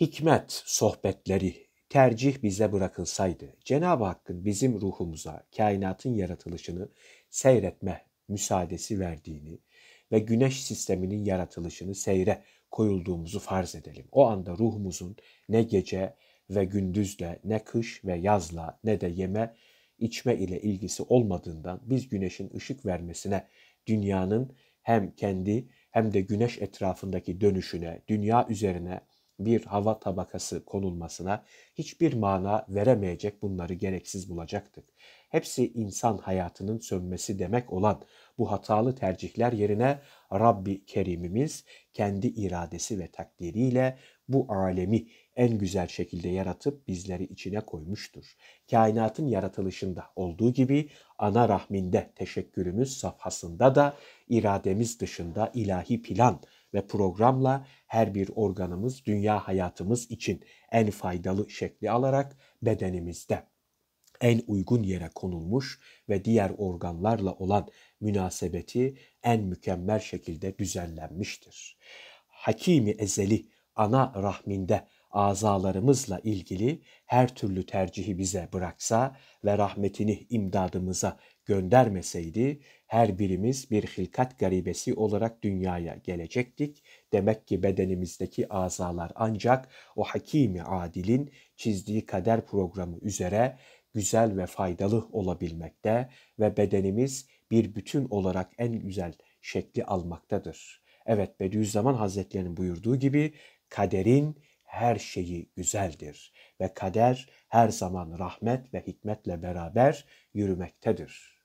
hikmet sohbetleri tercih bize bırakılsaydı Cenab-ı Hakk'ın bizim ruhumuza kainatın yaratılışını seyretme müsaadesi verdiğini ve güneş sisteminin yaratılışını seyre koyulduğumuzu farz edelim. O anda ruhumuzun ne gece ve gündüzle ne kış ve yazla ne de yeme içme ile ilgisi olmadığından biz güneşin ışık vermesine dünyanın hem kendi hem de güneş etrafındaki dönüşüne, dünya üzerine bir hava tabakası konulmasına hiçbir mana veremeyecek bunları gereksiz bulacaktık hepsi insan hayatının sönmesi demek olan bu hatalı tercihler yerine Rabbi Kerim'imiz kendi iradesi ve takdiriyle bu alemi en güzel şekilde yaratıp bizleri içine koymuştur. Kainatın yaratılışında olduğu gibi ana rahminde teşekkürümüz safhasında da irademiz dışında ilahi plan ve programla her bir organımız dünya hayatımız için en faydalı şekli alarak bedenimizde en uygun yere konulmuş ve diğer organlarla olan münasebeti en mükemmel şekilde düzenlenmiştir. Hakimi ezeli ana rahminde azalarımızla ilgili her türlü tercihi bize bıraksa ve rahmetini imdadımıza göndermeseydi her birimiz bir hilkat garibesi olarak dünyaya gelecektik. Demek ki bedenimizdeki azalar ancak o hakimi adilin çizdiği kader programı üzere güzel ve faydalı olabilmekte ve bedenimiz bir bütün olarak en güzel şekli almaktadır. Evet Bediüzzaman Hazretlerinin buyurduğu gibi kaderin her şeyi güzeldir ve kader her zaman rahmet ve hikmetle beraber yürümektedir.